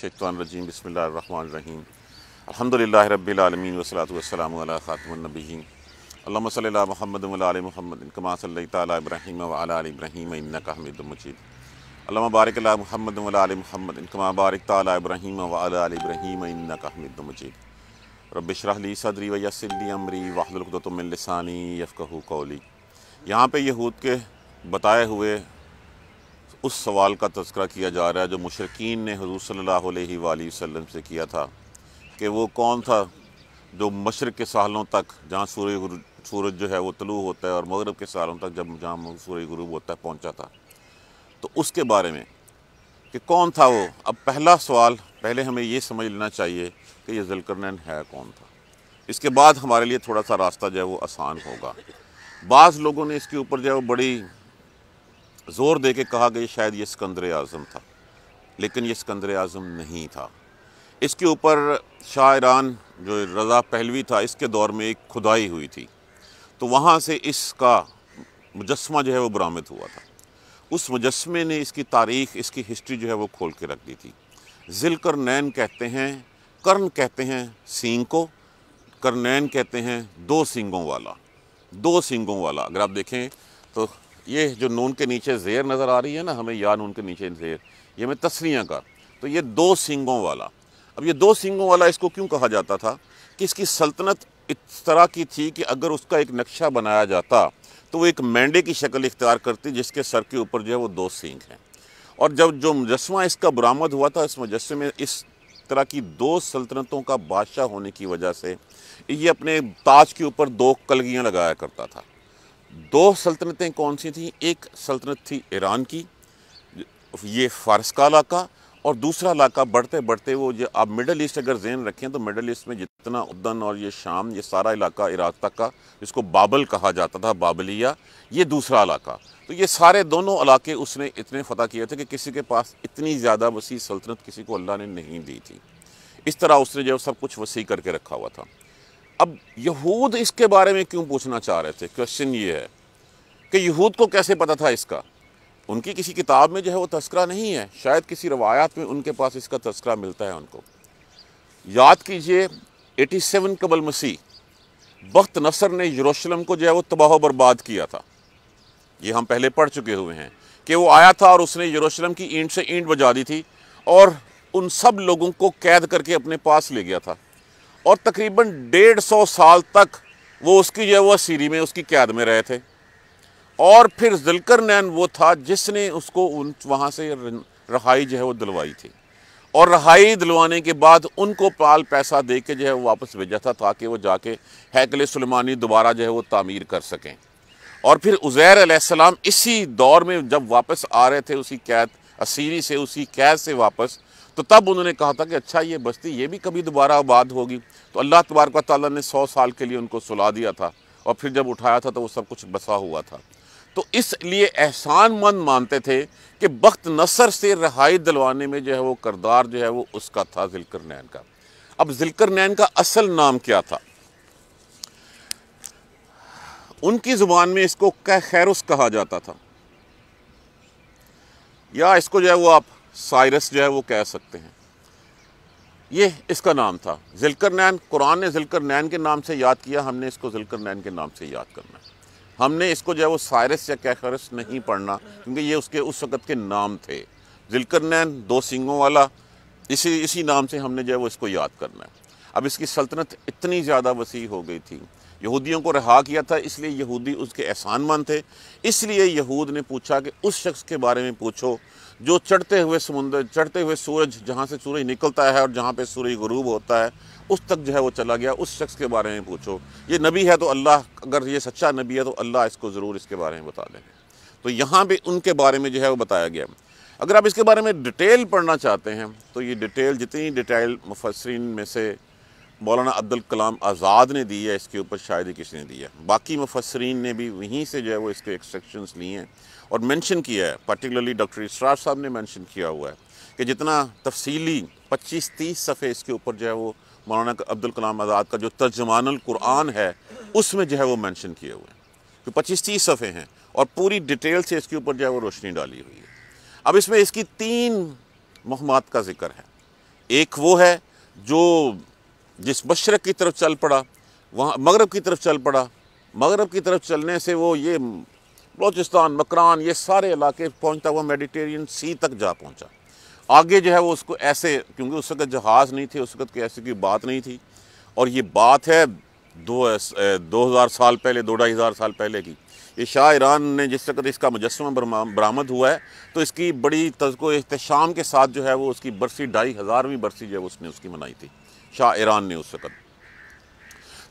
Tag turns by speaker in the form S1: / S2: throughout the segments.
S1: शेतवानरजीम बसमीम अलहमदिल्ला रबीआलमीन वसलात वसलम ख़ातमनबीन अल्लाम महमद महमद कमा सल तब्राहीम वब्राहीम मजीद बारक महमद महमद कमा बारक तब्राहीम वब्राहीम इनकामद मजीद सदरी वसली अमरी वाहदतमिलसानी यफ़क़ कौली यहाँ पर यहूद के बताए हुए उस सवाल का तस्करा किया जा रहा है जो मुशरकिन ने हजूर सल्ला वसम से किया था कि वो कौन था जो मशरक़ के सालों तक जहाँ सूर्य सूरज जो है वो तलू होता है और मगरब के सालों तक जब जहाँ सूर्य गुरूब होता है पहुँचा था तो उसके बारे में कि कौन था वो अब पहला सवाल पहले हमें ये समझ लेना चाहिए कि ये जलकरनैन है कौन था इसके बाद हमारे लिए थोड़ा सा रास्ता जो है वो आसान होगा बाज़ लोगों ने इसके ऊपर जो है वो बड़ी ज़ोर दे के कहा गया शायद ये सिकंदर आज़म था लेकिन ये सिकंदर आज़म नहीं था इसके ऊपर शायरान जो रज़ा पहलवी था इसके दौर में एक खुदाई हुई थी तो वहाँ से इसका मुजस्मा जो है वो बरामद हुआ था उस मुजस्मे ने इसकी तारीख इसकी हिस्ट्री जो है वो खोल के रख दी थी जिलकर नैन कहते हैं कर्न कहते हैं सींग को करनैन कहते हैं दो सिंगों वाला दो सिंगों वाला अगर आप देखें तो ये जो नून के नीचे जेर नज़र आ रही है ना हमें या नून के नीचे जेर ये हमें तस्वीर का तो ये दो सिंगों वाला अब ये दो सिंगों वाला इसको क्यों कहा जाता था कि इसकी सल्तनत इस तरह की थी कि अगर उसका एक नक्शा बनाया जाता तो वो एक मैंडे की शक्ल इख्तियार करती जिसके सर के ऊपर जो है वो दो सिंग हैं और जब जो मुजस्मा इसका बरामद हुआ था इस मुजस्मे में इस तरह की दो सल्तनतों का बादशाह होने की वजह से ये अपने ताज के ऊपर दो कलगियाँ लगाया करता था दो सल्तनतें कौन सी थी एक सल्तनत थी ईरान की ये फ़ारस का इलाका और दूसरा इलाका बढ़ते बढ़ते वो जो आप मिडल ईस्ट अगर जेन रखें तो मिडल ईस्ट में जितना उदन और ये शाम ये सारा इलाका इराक तक का इसको बाबल कहा जाता था बाबलिया ये दूसरा इलाका तो ये सारे दोनों इलाके उसने इतने फ़तह किए थे कि किसी के पास इतनी ज़्यादा वसी सल्तनत किसी को अल्लाह ने नहीं दी थी इस तरह उसने जो सब कुछ वसी करके रखा हुआ था अब यहूद इसके बारे में क्यों पूछना चाह रहे थे क्वेश्चन ये है कि यहूद को कैसे पता था इसका उनकी किसी किताब में जो है वो तस्करा नहीं है शायद किसी रवायात में उनके पास इसका तस्करा मिलता है उनको याद कीजिए 87 सेवन कबल मसीह बख्त नसर ने यरूशलेम को जो है वो तबाह बर्बाद किया था ये हम पहले पढ़ चुके हुए हैं कि वो आया था और उसने यरूशलेम की ईंट से ईंट बजा दी थी और उन सब लोगों को कैद करके अपने पास ले गया था और तकरीबन डेढ़ सौ साल तक वो उसकी जो है वह सीरी में उसकी कैद में रहे थे और फिर जिलकर नैन वो था जिसने उसको उन वहाँ से रहाई जो है वो दिलवाई थी और रहाई दिलवाने के बाद उनको पाल पैसा दे के जो है वो वापस भेजा था ताकि वो जाके हैकल सलमानी दोबारा जो है वो तामीर कर सकें और फिर उज़ैर अलैहिस्सलाम इसी दौर में जब वापस आ रहे थे उसी कैद असीरी से उसी कैद से वापस तो तब उन्होंने कहा था कि अच्छा ये बस्ती ये भी कभी दोबारा आबाद होगी तो अल्लाह तबारक ताली ने सौ साल के लिए उनको सुला दिया था और फिर जब उठाया था तो वो सब कुछ बसा हुआ था तो इसलिए एहसान मंद मानते थे कि वक्त नसर से रहाई दिलवाने में जो है वो करदार जो है वो उसका था जिलकर नैन का अब जिलकर नैन का असल नाम क्या था उनकी ज़ुबान में इसको कह खैरुस कहा जाता था या इसको जो है वो आप साइरस जो है वो कह सकते हैं ये इसका नाम था जिलकर नैन कुरान ने जिलकर नैन के नाम से याद किया हमने इसको जिलकर नैन के नाम से याद करना है हमने इसको जो है वो साइरस या कैखरस नहीं पढ़ना क्योंकि ये उसके उस वक़्त के नाम थे जिलकर नैन दो सिंगों वाला इसी इसी नाम से हमने जो है वो इसको याद करना है अब इसकी सल्तनत इतनी ज़्यादा वसी हो गई थी यहूदियों को रहा किया था इसलिए यहूदी उसके एहसानमंद थे इसलिए यहूद ने पूछा कि उस शख्स के बारे में पूछो जो चढ़ते हुए समुंदर चढ़ते हुए सूरज जहाँ से सूरज निकलता है और जहाँ पे सूरज गरूब होता है उस तक जो है वो चला गया उस शख्स के बारे में पूछो ये नबी है तो अल्लाह अगर ये सच्चा नबी है तो अल्लाह इसको ज़रूर इसके बारे में बता देंगे तो यहाँ भी उनके बारे में जो है वो बताया गया अगर आप इसके बारे में डिटेल पढ़ना चाहते हैं तो ये डिटेल जितनी डिटेल मुफसरीन में से मौलाना अब्दुल कलाम आज़ाद ने दी है इसके ऊपर शायद ही किसी ने दिया बाकी मुफसरीन ने भी वहीं से जो है वो इसके एक्सट्रक्शन लिए हैं और मेंशन किया है पर्टिकुलरली डॉक्टर इसराफ साहब ने मेंशन किया हुआ है कि जितना तफसीली 25-30 सफ़े इसके ऊपर जो है वो मौलाना अब्दुल कलाम आज़ाद का जो तर्जमान कुरान है उसमें जो है वो मैंशन किए हुए हैं पच्चीस तीस सफ़े हैं और पूरी डिटेल से इसके ऊपर जो है वो रोशनी डाली हुई है अब इसमें इसकी तीन महमात का जिक्र है एक वो है जो जिस मशरक़ की तरफ चल पड़ा वहाँ मगरब की तरफ चल पड़ा मगरब की तरफ चलने से वो ये बलोचिस्तान मकरान ये सारे इलाके पहुँचता हुआ मेडिटेरियन सी तक जा पहुँचा आगे जो है वो उसको ऐसे क्योंकि उस वक्त जहाज़ नहीं थे उस वक्त की ऐसी कोई बात नहीं थी और ये बात है दो दो हज़ार साल पहले दो ढाई हज़ार साल पहले की ये शाह ईरान ने जिस वक्त इसका मुजस्मा बरामद हुआ है तो इसकी बड़ी तजको अहतशाम के साथ जो है वो उसकी बरसी ढाई हज़ारवीं बरसी जो है उसने उसकी मनाई थी शाह ईरान ने उस वक्त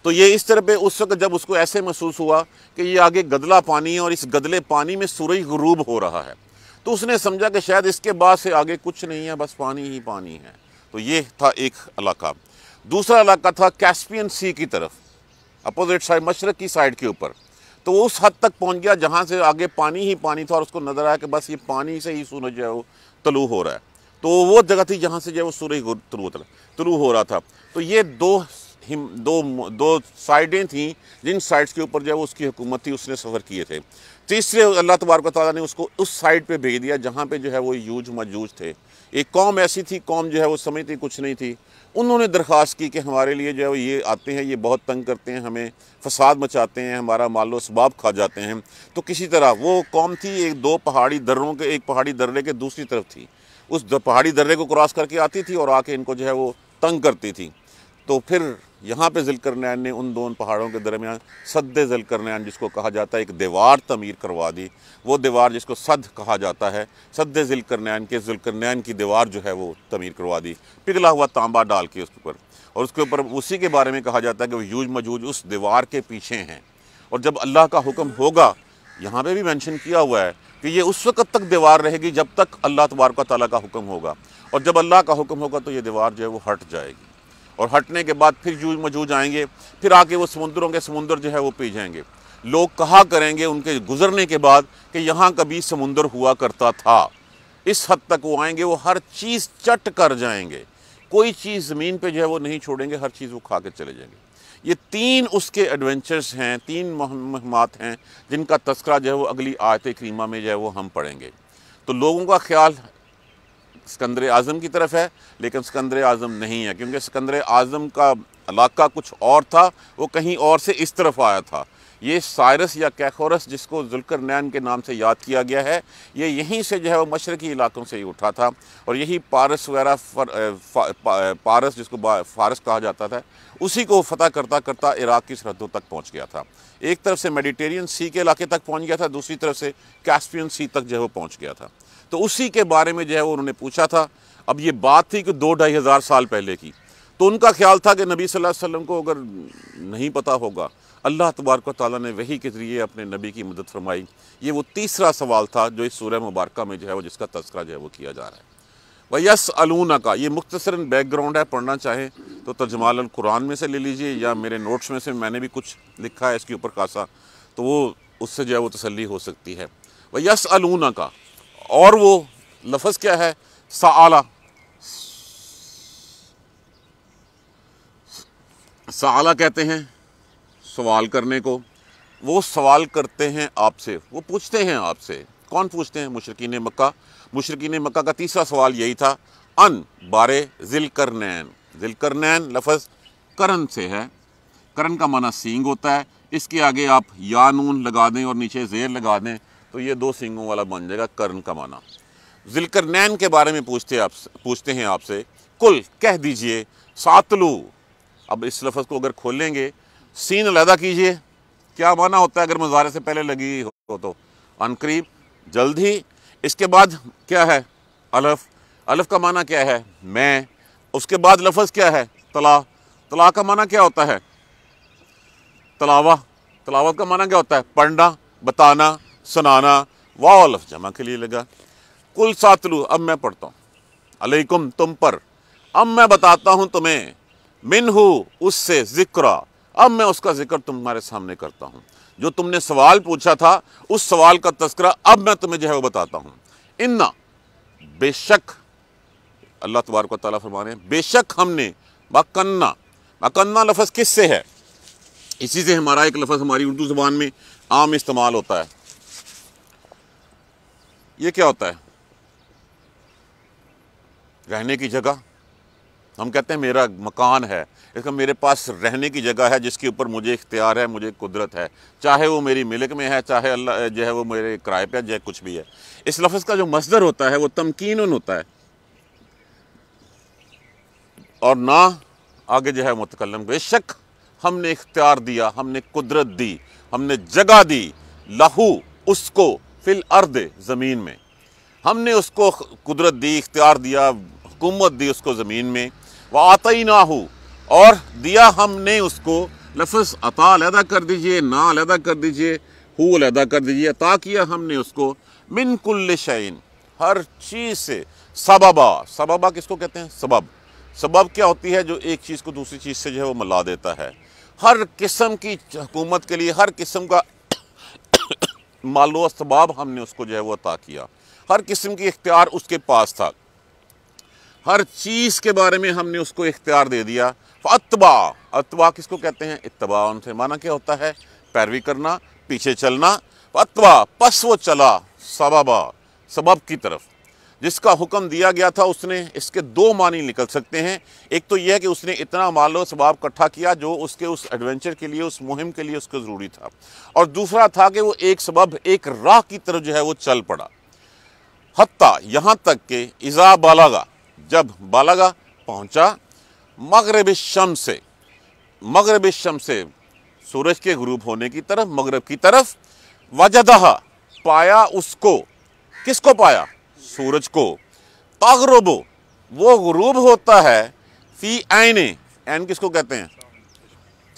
S1: तो ये इस तरह पे उस वक्त जब उसको ऐसे महसूस हुआ कि ये आगे गदला पानी है और इस गदले पानी में सूरज गरूब हो रहा है तो उसने समझा कि शायद इसके बाद से आगे कुछ नहीं है बस पानी ही पानी है तो ये था एक इलाका दूसरा इलाका था कैस्पियन सी की तरफ अपोजिट साइड मशरक की साइड के ऊपर तो उस हद तक पहुंच गया जहाँ से आगे पानी ही पानी था और उसको नज़र आया कि बस ये पानी से ही सूरज जो है वो तलु हो रहा है तो वो जगह थी जहाँ से जो है वो सूरज तलु हो रहा था तो ये दो हिम दो दो साइडें थीं जिन साइड्स के ऊपर जो है वो उसकी हुकूमत थी उसने सफ़र किए थे तीसरे अल्लाह तबारक ताली ने उसको उस साइड पे भेज दिया जहाँ पे जो है वो यूज मजूज थे एक कौम ऐसी थी कौम जो है वो समझती कुछ नहीं थी उन्होंने दरख्वास्त की कि हमारे लिए जो है वो ये आते हैं ये बहुत तंग करते हैं हमें फसाद मचाते हैं हमारा मालो सबाब खा जाते हैं तो किसी तरह वो कौम थी एक दो पहाड़ी दर्रों के एक पहाड़ी दर्रे के दूसरी तरफ थी उस पहाड़ी दर्रे को क्रॉस करके आती थी और आके इनको जो है वो तंग करती थी तो फिर यहाँ पे जिलकरनैन ने उन दोनों पहाड़ों के दरमियान सद जिलकरनैन जिसको कहा जाता है एक दीवार तमीर करवा दी वो दीवार जिसको सद कहा जाता है सद जिलकरनैन के जुलकरनैन की दीवार जो है वो तमीर करवा दी पिघला हुआ तांबा डाल के उसके ऊपर और उसके ऊपर उसी के बारे में कहा जाता है कि वो यूज मजूज उस दीवार के पीछे हैं और जब अल्लाह का हुक्म होगा यहाँ पर भी मैंशन किया हुआ है कि ये उस वक्त तक दीवार रहेगी जब तक अल्लाह तबारक ताली का हुक्म होगा और जब अल्लाह का हुक्म होगा तो ये दीवार जो है वो हट जाएगी और हटने के बाद फिर जूझ मजूज आएंगे फिर आके वो समुद्रों के समुंदर जो है वो पी जाएंगे लोग कहा करेंगे उनके गुजरने के बाद कि यहाँ कभी समुंदर हुआ करता था इस हद तक वो आएंगे वो हर चीज़ चट कर जाएंगे कोई चीज़ ज़मीन पे जो है वो नहीं छोड़ेंगे हर चीज़ वो खा के चले जाएंगे ये तीन उसके एडवेंचर्स हैं तीन महमात हैं जिनका तस्करा जो है वो अगली आयत करीमा में जो है वो हम पढ़ेंगे तो लोगों का ख्याल सिकंदर आज़म की तरफ है लेकिन सिकंदर आज़म नहीं है क्योंकि सिकंदर आज़म का इलाका कुछ और था वो कहीं और से इस तरफ आया था ये सायरस या कैखोरस जिसको जुलकर नैन के नाम से याद किया गया है ये यहीं से जो है वो मशरकी इलाकों से ही उठा था और यही पारस वगैरह पारस जिसको फारस कहा जाता था उसी को फ़तह करता करता इराक की सरहदों तक पहुंच गया था एक तरफ से मेडिटेरियन सी के इलाके तक पहुंच गया था दूसरी तरफ से कैस्पियन सी तक जो है वो पहुँच गया था तो उसी के बारे में जो है वो उन्होंने पूछा था अब ये बात थी कि दो ढाई हज़ार साल पहले की तो उनका ख्याल था कि नबी सल्लल्लाहु अलैहि वसल्लम को अगर नहीं पता होगा अल्लाह तबारक ताली ने वही के ज़रिए अपने नबी की मदद फरमाई ये वो तीसरा सवाल था जो इस सूर्य मुबारक में जो है वो जिसका तस्करा जो है वो किया जा रहा है वह यस अलूना का ये मुख्तसरन बैकग्राउंड है पढ़ना चाहें तो तर्जमाल कुरान में से ले लीजिए या मेरे नोट्स में से मैंने भी कुछ लिखा है इसके ऊपर खासा तो वो उससे जो है वो तसली हो सकती है वह यस अलूना का और वो लफज क्या है साला साला कहते हैं सवाल करने को वो सवाल करते हैं आपसे वो पूछते हैं आपसे कौन पूछते हैं मुशरकिन मक्का मुशरकिन मक्का का तीसरा सवाल यही था अन बारे जिलकरनैन जिलकरनैन लफज करण से है करण का माना सींग होता है इसके आगे आप या नून लगा दें और नीचे जेर लगा दें तो ये दो सिंगों वाला बन जाएगा कर्ण का माना जिलकर नैन के बारे में पूछते आप पूछते हैं आपसे कुल कह दीजिए सातलू अब इस लफ्ज़ को अगर खोलेंगे सीन अलहदा कीजिए क्या माना होता है अगर मज़ारे से पहले लगी हो तो अनकरीब जल्द ही इसके बाद क्या है अलफ अलफ का माना क्या है मैं उसके बाद लफज क्या है तला तला का माना क्या होता है तलावा तलावत का माना क्या होता है पढ़ना बताना सनाना वाह लफ जमा के लिए लगा कुल सातलू अब मैं पढ़ता हूँ अलैकुम तुम पर अब मैं बताता हूँ तुम्हें मिन हूँ उससे ज़िक्रा अब मैं उसका जिक्र तुम्हारे सामने करता हूँ जो तुमने सवाल पूछा था उस सवाल का तस्करा अब मैं तुम्हें जो है वो बताता हूँ इन्ना बेशक अल्लाह तबारक ताली फरमाने बेशक हमने मकन्ना मकन्ना लफ्ज़ किस से है इसी से हमारा एक लफ्ज़ हमारी उर्दू ज़बान में आम इस्तेमाल होता है ये क्या होता है रहने की जगह हम कहते हैं मेरा मकान है इसका तो मेरे पास रहने की जगह है जिसके ऊपर मुझे इख्तियार है मुझे कुदरत है चाहे वो मेरी मिलक में है चाहे अल्लाह जो है वो मेरे किराए पर जो कुछ भी है इस लफ्ज़ का जो मजदर होता है वो तमकीन होता है और ना आगे जो है मुतकलम बेशक हमने इख्तियार दिया हमने कुदरत दी हमने जगह दी लहू उसको फिल अर्द ज़मीन में हमने उसको कुदरत दी इख्तियार दिया हुकूमत दी उसको ज़मीन में वह आता ही ना हो और दिया हमने उसको लफ्ज़ अता अलहदा कर दीजिए ना अलहदा कर दीजिए हु अलहदा कर दीजिए अता किया हमने उसको मिनकुल्ल शैन हर चीज़ से सबबा सबबा किसको कहते हैं सबब सबब क्या होती है जो एक चीज़ को दूसरी चीज़ से जो है वो मिला देता है हर किस्म की हुकूमत के लिए हर किस्म का मालो असबाब हमने उसको जो है वो अता किया हर किस्म की इख्तियार उसके पास था हर चीज़ के बारे में हमने उसको इख्तियार दे दिया अतबा अतबा किसको कहते हैं इतबा उनसे माना क्या होता है पैरवी करना पीछे चलना अतवा पस वो चला सबाबा सबब की तरफ जिसका हुक्म दिया गया था उसने इसके दो मानी निकल सकते हैं एक तो यह है कि उसने इतना माल सबाब इकट्ठा किया जो उसके उस एडवेंचर के लिए उस मुहिम के लिए उसको ज़रूरी था और दूसरा था कि वो एक सबब एक राह की तरफ जो है वो चल पड़ा हती यहाँ तक कि इज़ा बालागा जब बालागा पहुँचा मगरब शम से मगरब शम से सूरज के ग्रूप होने की तरफ मगरब की तरफ वजदहा पाया उसको किसको पाया सूरज को तगरुब वो गुरूब होता है फी आयने एन किसको कहते हैं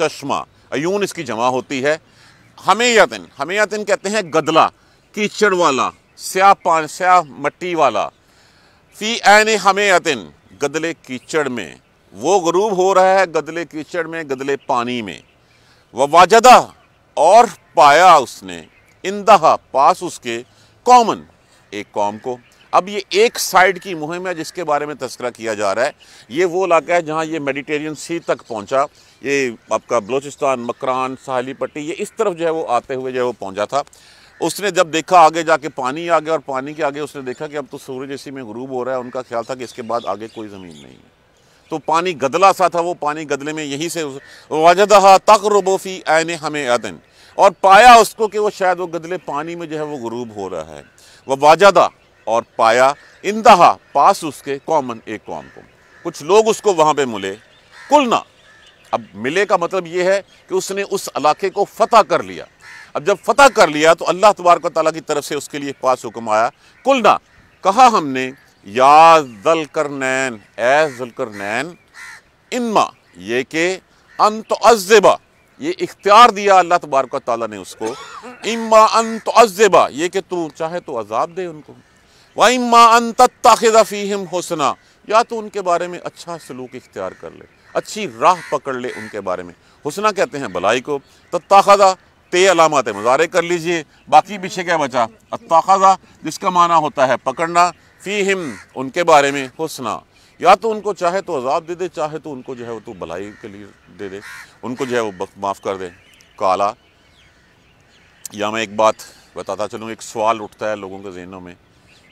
S1: चश्मा अयून इसकी जमा होती है हमेयातिन हमेयातिन कहते हैं गदला कीचड़ वाला स्या पान स्या मट्टी वाला फी आयने हमेयातिन गदले कीचड़ में वो गरूब हो रहा है गदले कीचड़ में गदले पानी में व वाजदा और पाया उसने इंदहा पास उसके कॉमन एक कॉम को अब ये एक साइड की मुहिम है जिसके बारे में तस्करा किया जा रहा है ये वो इलाका है जहाँ ये मेडिटेरियन सी तक पहुँचा ये आपका बलोचिस्तान मकरान सहली पट्टी ये इस तरफ जो है वो आते हुए जो है वो पहुँचा था उसने जब देखा आगे जाके पानी आ गया और पानी के आगे उसने देखा कि अब तो सूरज इसी में गरूब हो रहा है उनका ख्याल था कि इसके बाद आगे कोई ज़मीन नहीं है तो पानी गदला सा था वो पानी गदले में यहीं से वजदहा तकरबोफ़ी आने हमें अदन और पाया उसको कि वो शायद वो गदले पानी में जो है वो गरूब हो रहा है वह वाजदा और पाया इंदहा पास उसके कॉमन एक कॉम को कुछ लोग उसको वहाँ पे मिले कुल ना अब मिले का मतलब ये है कि उसने उस इलाके को फतह कर लिया अब जब फतह कर लिया तो अल्लाह तबारक ताली की तरफ से उसके लिए पास हुक्म आया कुल ना कहा हमने या जल कर नैन एल कर नैन इनमा ये के अंत अजेबा ये इख्तियार दिया अल्लाह तबारक ताली ने उसको इम्मा अंत अजेबा ये कि तू चाहे तो अजाब दे उनको वहीमा अनतफ़ीम हौसना या तो उनके बारे में अच्छा सलूक इख्तियार कर ले अच्छी राह पकड़ ले उनके बारे में हुसना कहते हैं भलाई को तत्ताखदा ते अलामत मुजारे कर लीजिए बाकी पीछे क्या बचा अत्ताखदा जिसका माना होता है पकड़ना फ़ी हिम उनके बारे में हुसना या तो उनको चाहे तो अजाब दे दे चाहे तो उनको जो है वो तो भलाई के लिए दे दे उनको जो है वो माफ़ कर दे काला या मैं एक बात बताता चलूँ एक सवाल उठता है लोगों के जहनों में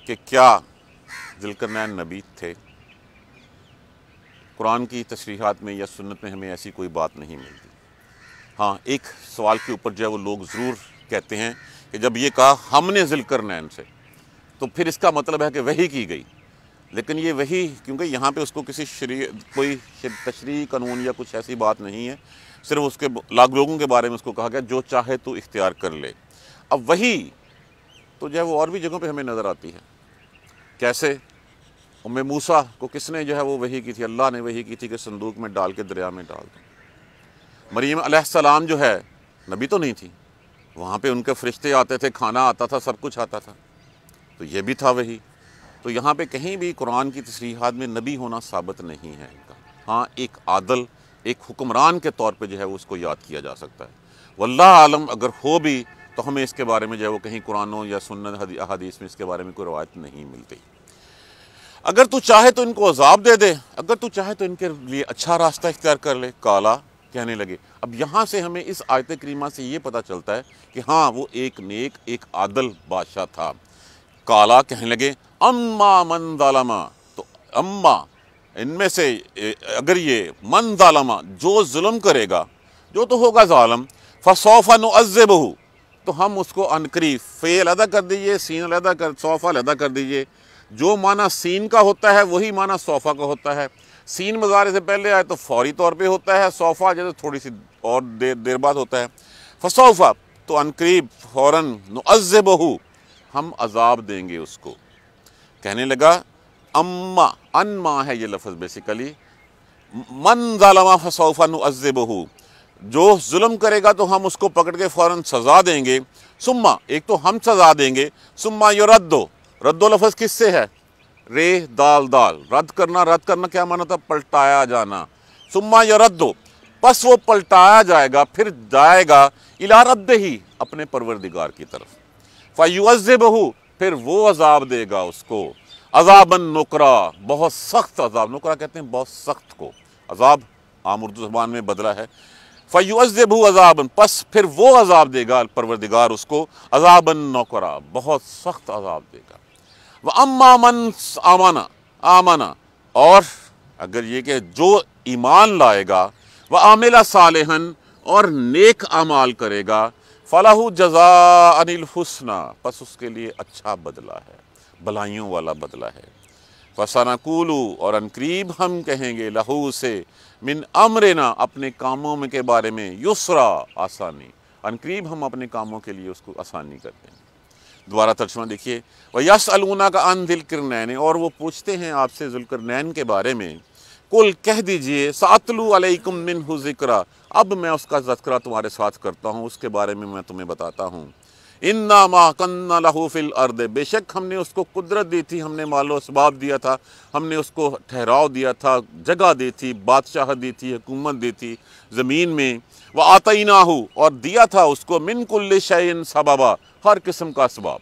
S1: कि क्या जुलकरनैन नबी थे कुरान की तशरीहत में या सुन्नत में हमें ऐसी कोई बात नहीं मिलती हाँ एक सवाल के ऊपर जो है वो लोग ज़रूर कहते हैं कि जब ये कहा हमने नैन से तो फिर इसका मतलब है कि वही की गई लेकिन ये वही क्योंकि यहाँ पे उसको किसी शरी कोई तशरी कानून या कुछ ऐसी बात नहीं है सिर्फ उसके लाख लोगों के बारे में उसको कहा गया जो चाहे तो इख्तियार कर ले अब वही तो जो है वो और भी जगहों पे हमें नज़र आती है कैसे उम्मे मूसा को किसने जो है वो वही की थी अल्लाह ने वही की थी कि संदूक में डाल के दरिया में डाल दो मरीम सलाम जो है नबी तो नहीं थी वहाँ पे उनके फरिश्ते आते थे खाना आता था सब कुछ आता था तो ये भी था वही तो यहाँ पे कहीं भी कुरान की तसरीहत में नबी होना साबित नहीं है इनका हाँ एक आदल एक हुक्मरान के तौर पे जो है उसको याद किया जा सकता है वल्ला आलम अगर हो भी तो हमें इसके बारे में जो है वो कहीं कुरानों या सुन्नत अहादीस में इसके बारे में कोई रवायत नहीं मिलती अगर तू चाहे तो इनको अजाब दे दे अगर तू चाहे तो इनके लिए अच्छा रास्ता इख्तियार कर ले काला कहने लगे अब यहाँ से हमें इस आयत करीमा से ये पता चलता है कि हाँ वो एक नेक एक आदल बादशाह था काला कहने लगे अम्मा मन दालामा तो अम्मा इनमें से अगर ये मन दालामा जो जुल्म करेगा जो तो होगा ालम फसौफा नज़ब तो हम उसको अनकरीब फ़ेल अदा कर दीजिए सीन अलहदा कर सोफ़ा अलहदा कर दीजिए जो माना सीन का होता है वही माना सोफ़ा का होता है सीन मज़ारे से पहले आए तो फौरी तौर पे होता है सोफा जैसे थोड़ी सी और देर देर बाद होता है फसोफा तो अनकरीब फ़ौर नज़ बहू हम अजाब देंगे उसको कहने लगा अम्मा अन है ये लफ्ज़ बेसिकली मन ज़ालमा नज़ बहू जो जुल्म करेगा तो हम उसको पकड़ के फ़ौर सज़ा देंगे सुम्मा एक तो हम सज़ा देंगे सुम्मा यो रद्दो रद्दो लफज किससे है रे दाल दाल रद्द करना रद्द करना क्या माना था पलटाया जाना सुम्मा यो रद्दो बस वो पलटाया जाएगा फिर जाएगा इला रद्द ही अपने परवरदिगार की तरफ फ़ायूज़ बहू फिर वो अजाब देगा उसको अजाबन नुकरा बहुत सख्त अजाब नुकरा कहते हैं बहुत सख्त को अजाब आम उर्दू जबान में बदला है फ़यूज़बू अजाबन पस फिर वो अजाब देगा परवरदिगार उसको अजाबन नौकरा बहुत सख्त अजाब देगा वह अम्मामन आमाना आमाना और अगर ये कि जो ईमान लाएगा वह आमिला सालहन और नेक आमाल करेगा फलाह जजा अनिल हुसना बस उसके लिए अच्छा बदला है भलाइयों वाला बदला है फसनकूलू और अनकरीब हम कहेंगे लहू से मिन अमरेना अपने कामों में के बारे में युसरा आसानी अनकरीब हम अपने कामों के लिए उसको आसानी करते हैं दोबारा तर्जमा देखिए वह यस अलगुना का अन दिल किरनैन और वो पूछते हैं आपसे जुलकर नैन के बारे में कुल कह दीजिए सातलू अलैकुम मिन जिक्रा अब मैं उसका तस्करा तुम्हारे साथ करता हूँ उसके बारे में मैं तुम्हें बताता हूँ इन्ना माकन्ना फिल अर्द बेशक हमने उसको कुदरत दी थी हमने मालो सबाब दिया था हमने उसको ठहराव दिया था जगह दी थी बादशाह दी थी हुकूमत दी थी ज़मीन में वह आता ही ना हो और दिया था उसको मिनकुल्ल शैन सबाबा हर किस्म का सबाब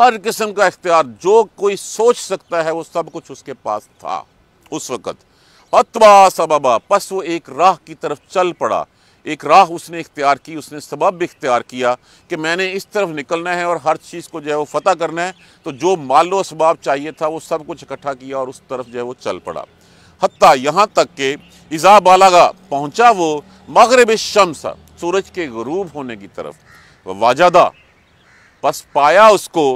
S1: हर किस्म का इख्तियार जो कोई सोच सकता है वो सब कुछ उसके पास था उस वक़्त अतवा सबाबा पस वो एक राह की तरफ चल पड़ा एक राह उसने इख्तियार की उसने सबब इख्तियार किया कि मैंने इस तरफ निकलना है और हर चीज़ को जो है वो फतह करना है तो जो मालो सबाब चाहिए था वो सब कुछ इकट्ठा किया और उस तरफ जो है वो चल पड़ा हती यहाँ तक के इज़ा बालागा पहुँचा वो मगरब शमसा सूरज के गरूब होने की तरफ वाजादा बस पाया उसको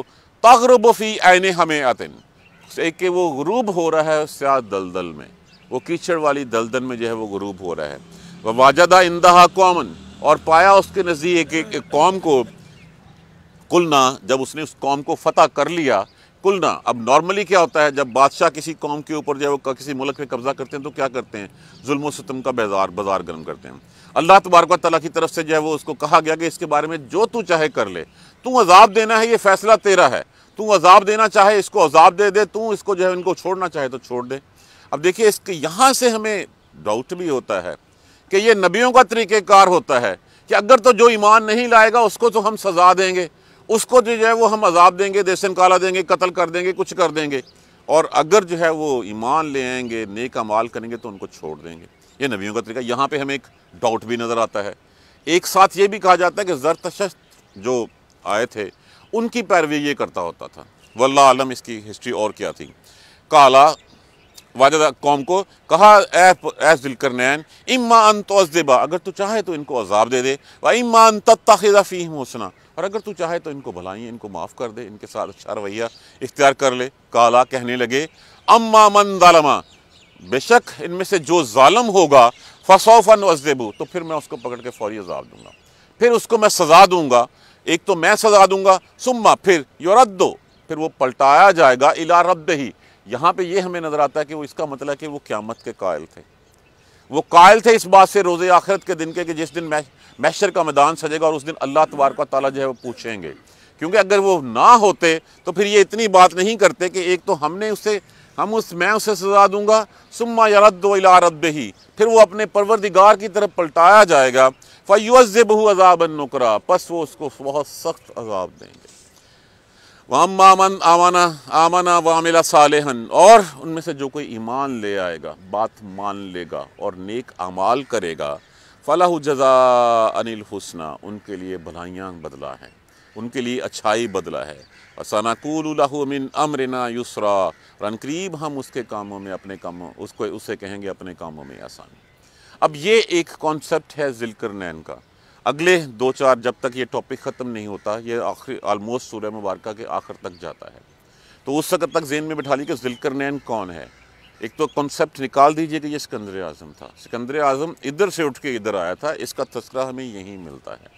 S1: तगरबफ़ी आने हमें आतिन एक वो गरूब हो रहा है स्या दलदल में वो कीचड़ वाली दलदल में जो है वो गरूब हो रहा है वाजदा इंदहा कौमन और पाया उसके नज़दीक एक एक कौम को कुलना जब उसने उस कौम को फतह कर लिया कुलना अब नॉर्मली क्या होता है जब बादशाह किसी कौम के ऊपर जो वो किसी मुल्क पे कब्ज़ा करते हैं तो क्या करते हैं जुल्म सितम का बाजार बाजार गर्म करते हैं अल्लाह तबारक तला की तरफ से जो है वो उसको कहा गया कि इसके बारे में जो तू चाहे कर ले तू अजाब देना है ये फ़ैसला तेरा है तू अजाब देना चाहे इसको अजाब दे दे तू इसको जो है इनको छोड़ना चाहे तो छोड़ दे अब देखिए इसके यहाँ से हमें डाउट भी होता है कि ये नबियों का तरीक़ार होता है कि अगर तो जो ईमान नहीं लाएगा उसको तो हम सज़ा देंगे उसको जो है वो हम अजाब देंगे देसन काला देंगे कत्ल कर देंगे कुछ कर देंगे और अगर जो है वो ईमान ले आएंगे नेक अमाल करेंगे तो उनको छोड़ देंगे ये नबियों का तरीका यहाँ पे हमें एक डाउट भी नज़र आता है एक साथ ये भी कहा जाता है कि जरतशस्त जो आए थे उनकी पैरवी ये करता होता था वल्ला आलम इसकी हिस्ट्री और क्या थी काला वाजद कौम को कहा ऐस दिलकर नैन इमां अन तोजबा अगर तू चाहे तो इनको अजाब दे दे व इमां अन फ़ीम हुसना और अगर तू चाहे तो इनको भलाई इनको माफ़ कर दे इनके साथ अच्छा रवैया इख्तियार कर ले काला कहने लगे अम्मा मन दालमा बेशक इनमें से जो ालम होगा फसौफन वजबू तो फिर मैं उसको पकड़ के फौरी अजाब दूंगा फिर उसको मैं सज़ा दूंगा एक तो मैं सज़ा दूंगा सुम्मा फिर योरद्दो फिर वो पलटाया जाएगा इला रब ही यहाँ पे ये हमें नज़र आता है कि वो इसका मतलब है कि वो क़्यामत के कायल थे वो कायल थे इस बात से रोज़ आखिरत के दिन के कि जिस दिन मैशर का मैदान सजेगा और उस दिन अल्लाह तबारक ताली जो है वो पूछेंगे क्योंकि अगर वो ना होते तो फिर ये इतनी बात नहीं करते कि एक तो हमने उसे हम उस मैं उसे सजा दूंगा सुम्मा रद्द इला रब ही फिर वो अपने परवरदिगार की तरफ पलटाया जाएगा फ़युज़ बहु अजाब नुकरा बस वो उसको बहुत सख्त अजाब देंगे वामन आमाना आमाना वामिला सालेहन और उनमें से जो कोई ईमान ले आएगा बात मान लेगा और नेक अमाल करेगा फलाह जजा अनिल हुसना उनके लिए भलाइयाँ बदला है उनके लिए अच्छाई बदला है सनाकूलमिन अमरना युसरा रनकरीब हम उसके कामों में अपने कामों उसको उसे कहेंगे अपने कामों में आसानी अब ये एक कॉन्सेप्ट है जिलकर नैन का अगले दो चार जब तक ये टॉपिक ख़त्म नहीं होता ये आखिरी आलमोस्ट सूर्य मुबारक के आखिर तक जाता है तो उस वक्त तक जेन में बिठा ली कि जिलकर नैन कौन है एक तो कॉन्सेप्ट निकाल दीजिए कि ये सिकंदर आज़म था सिकंदर आज़म इधर से उठ के इधर आया था इसका तस्करा हमें यहीं मिलता है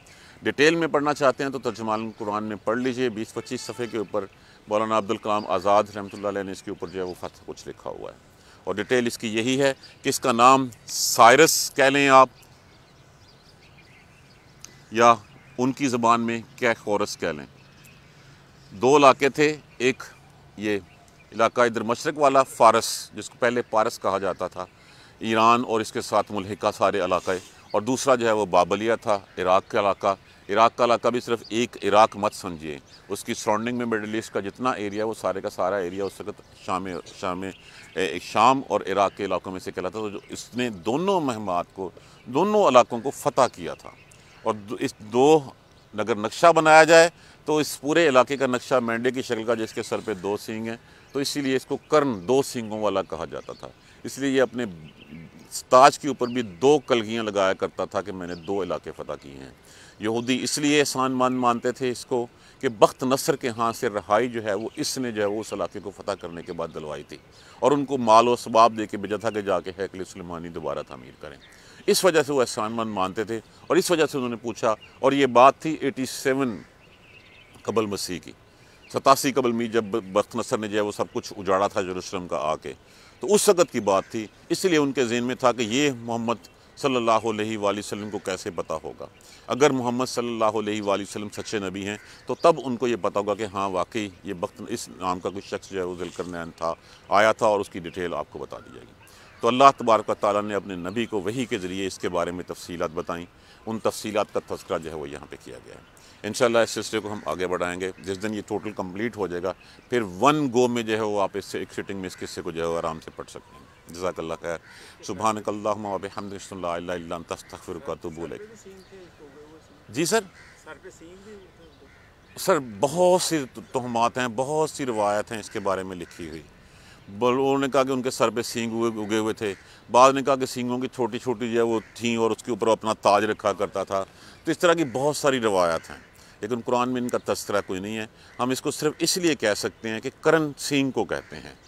S1: डिटेल में पढ़ना चाहते हैं तो तर्जमान कुरान में पढ़ लीजिए बीस पच्चीस सफ़े के ऊपर मौलाना अब्दुल कलाम आज़ाद रहमत ने इसके ऊपर जो है वो फत कुछ लिखा हुआ है और डिटेल इसकी यही है कि इसका नाम साइरस कह लें आप या उनकी ज़बान में क्या कोरस कह लें दो इलाके थे एक ये इलाका इधर मशरक वाला फ़ारस जिसको पहले पारस कहा जाता था ईरान और इसके साथ मुलहिका सारे इलाके और दूसरा जो है वो बाबलिया था इराक़ का इलाका इराक़ का इलाका भी सिर्फ एक इराक़ मत समझिए उसकी सराउंडिंग में मिडल ईस्ट का जितना एरिया वो सारे का सारा एरिया उस वक्त शाम शाम शाम और इराक़ के इलाकों में से कहलाता तो जो इसने दोनों महमात को दोनों इलाकों को फ़तह किया था और इस दो अगर नक्शा बनाया जाए तो इस पूरे इलाके का नक्शा मेंढे की शक्ल का जिसके सर पे दो सींग हैं तो इसीलिए इसको कर्ण दो सींगों वाला कहा जाता था इसलिए ये अपने ताज के ऊपर भी दो कलगियाँ लगाया करता था कि मैंने दो इलाके फतह किए हैं यहूदी इसलिए एहसान मान मानते थे इसको कि बख्त नसर के हाथ से रहाई जो है वो इसने जो है वो उस इलाके को फतह करने के बाद दिलवाई थी और उनको माल और सबाब दे के भेजा था कि जाके हैकल सलमानी दोबारा तमीर करें इस वजह से वो एहसानमंद मानते थे और इस वजह से उन्होंने पूछा और ये बात थी 87 कबल मसीह की सतासी कबल मी जब बख्त नसर ने जो है वो सब कुछ उजाड़ा था जरूसलम का आके तो उस वक़्त की बात थी इसलिए उनके जहन में था कि ये मोहम्मद सल्लल्लाहु अलैहि वसल्लम को कैसे पता होगा अगर मोहम्मद सल्लल्लाहु अलैहि वसल्लम सच्चे नबी हैं तो तब उनको ये पता होगा कि हाँ वाकई ये वक्त इस नाम का कोई शख्स जो है वो जिलकर था आया था और उसकी डिटेल आपको बता दी जाएगी तो अल्लाह तबारक ताली ने अपने नबी को वही के ज़रिए इसके बारे में तफसीत बताई उन तफसीत का तस्करा जो है वो यहाँ पर किया गया है इन इस सिलसिले को हम आगे बढ़ाएंगे जिस दिन ये टोटल कम्प्लीट हो जाएगा फिर वन गो में जो है वो आप इससे एक सीटिंग में इस किस्से को जो है आराम से पढ़ सकते हैं जजाकल्ला खैर सुबह तस्तर का तो बोले जी सर सर बहुत सी तोहमात हैं बहुत सी रवायत हैं इसके बारे में लिखी हुई बल उन्होंने कहा कि उनके सर पे सींग हुए उगे हुए थे बाद ने कहा कि सींगों की छोटी छोटी जो है वो थी और उसके ऊपर अपना ताज रखा करता था तो इस तरह की बहुत सारी रवायात हैं लेकिन कुरान में इनका तस्करा कोई नहीं है हम इसको सिर्फ इसलिए कह सकते हैं कि करण सिंह को कहते हैं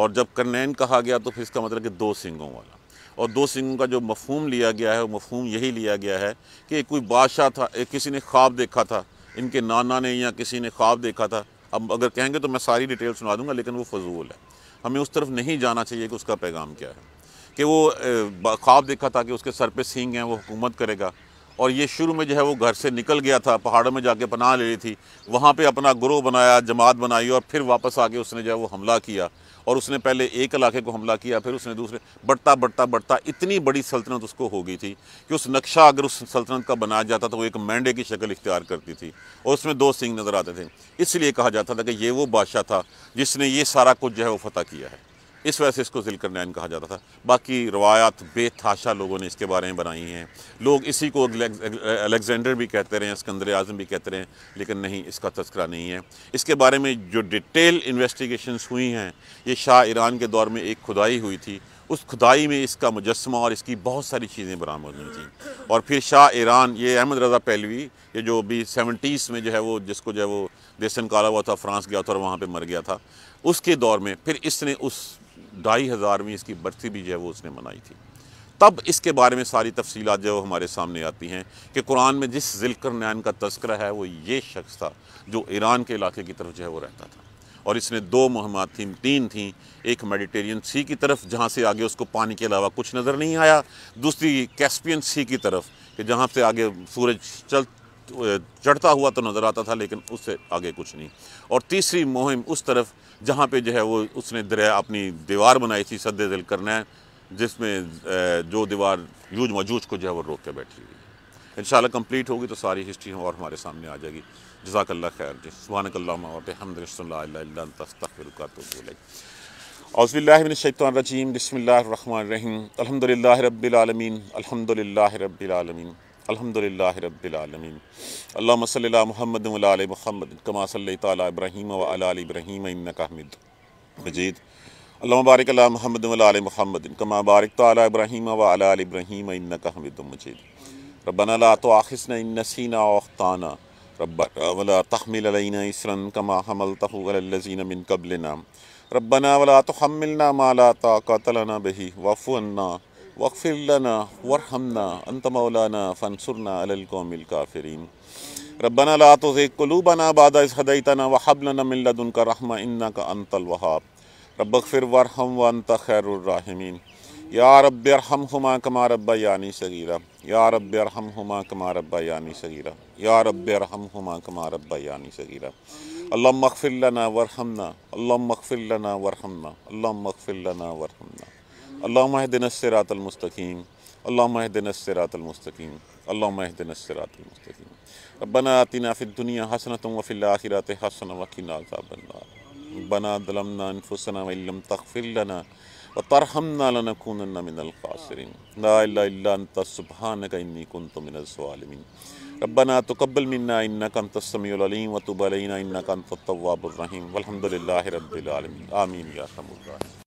S1: और जब करनैन कहा गया तो फिर इसका मतलब कि दो सिंगों वाला और दो सिंगों का जो मफहम लिया गया है वो मफहम यही लिया गया है कि कोई बादशाह था किसी ने ख्वाब देखा था इनके नाना ने या किसी ने ख्वाब देखा था अब अगर कहेंगे तो मैं सारी डिटेल सुना दूंगा लेकिन वो फजूल है हमें उस तरफ नहीं जाना चाहिए कि उसका पैगाम क्या है कि वो ख्वाब देखा था कि उसके सर पे सींग हैं वो हुकूमत करेगा और ये शुरू में जो है वो घर से निकल गया था पहाड़ों में जाके पनाह ले रही थी वहाँ पर अपना ग्रोह बनाया जमात बनाई और फिर वापस आके उसने जो है वो हमला किया और उसने पहले एक इलाके को हमला किया फिर उसने दूसरे बढ़ता बढ़ता बढ़ता इतनी बड़ी सल्तनत उसको हो गई थी कि उस नक्शा अगर उस सल्तनत का बनाया जाता तो वो एक मैंडे की शक्ल इख्तियार करती थी और उसमें दो सिंह नज़र आते थे इसलिए कहा जाता था कि ये वो बादशाह था जिसने ये सारा कुछ जो है वो फतह किया है इस वजह से इसको जिलकरनैन कहा जाता था बाकी रवायात बेताशा लोगों ने इसके बारे में बनाई हैं लोग इसी को अलेक्जेंडर भी कहते रहे हैं सिकंदर आजम भी कहते रहे हैं लेकिन नहीं इसका तस्करा नहीं है इसके बारे में जो डिटेल इन्वेस्टिगेशन हुई हैं ये शाह ईरान के दौर में एक खुदाई हुई थी उस खुदाई में इसका मुजस्मा और इसकी बहुत सारी चीज़ें बरामद हुई थी और फिर शाह ईरान ये अहमद रज़ा पहलवी ये जो अभी सेवेंटीज़ में जो है वो जिसको जो है वो देसन काला हुआ था फ्रांस गया था और वहाँ पर मर गया था उसके दौर में फिर इसने उस ढाई हज़ारवीं इसकी बरसी भी जो है वो उसने मनाई थी तब इसके बारे में सारी तफसी जो हमारे सामने आती हैं कि कुरान में जिस जिलकर नैन का तस्करा है वो ये शख्स था जो ईरान के इलाके की तरफ जो है वो रहता था और इसने दो मुहम्मद थी तीन थी एक मेडिटेरियन सी की तरफ जहाँ से आगे उसको पानी के अलावा कुछ नज़र नहीं आया दूसरी कैस्पियन सी की तरफ कि जहाँ से आगे सूरज चल चढ़ता हुआ तो नज़र आता था लेकिन उससे आगे कुछ नहीं और तीसरी मुहिम उस तरफ जहाँ पे जो है वो उसने दरिया अपनी दीवार बनाई थी सद दिल करना जिसमें जो दीवार यूज मजूज को जो है वो रोक के बैठी हुई इन शाला कम्प्लीट होगी तो सारी हिस्ट्री और हमारे सामने आ जाएगी जजाकल्ला खैर सुबहानकल्लाफिर अज़बिल्लाशैतरजीम बसमीम अलहमदिल्ल रबीआलमीन अलहमदिल्ल रबीआलमीन अलहमदिल्ला रबालमीन अल्लाम सल महमद महमद कमा सल तब्राहीम वल इब्राहीम हमिद मजीद अल्लाह बारक महमद महमद कमा बारक तब्राहीम वल इब्राहीम हमिद मजीद रबना ला तो आखिसन नसीना वख्ताना रबना वला तहमिल इसरन कमा हमल तहजीन मिन कबलना रबना वला तो हमलना माला ताकतलना बही वफ़ुन्ना वक्फ़िर लना वरहमना अंत मौलाना फ़नसुरना अलकौमिल काफ़रीन रबना ला तो कलूबना बाद हदैतना वहबलना मिल्लदन का रहमा इन्ना का अनतल वहाब रबकफ़िर वरहम व अनत खैरमीन या रब अरहम कमा रब्बा यानी सगीरा या रब अरहम कमा रब्बा यानी सगीरा या रब अरहम कमा रब्बा यानी सगीरा अल्लाह मकफ़िर लना वरहमना अल्लाह मकफ़िर लना वरहमना अल्लाह मकफ़िर लना वरहमना اللهم اهدنا الصراط المستقيم اللهم اهدنا الصراط المستقيم اللهم اهدنا الصراط المستقيم ربنا آتنا في الدنيا حسنة وفي الآخرة حسنة وقنا عذاب النار ربنا ظلمنا أنفسنا وإن لم تغفر لنا وترحمنا لنكونن من الخاسرين لا إله إلا أنت سبحانك إني كنت من الظالمين ربنا تقبل منا إنك أنت السميع العليم وتب علينا إنك أنت التواب الرحيم والحمد لله رب العالمين آمين يا أرحم الراحمين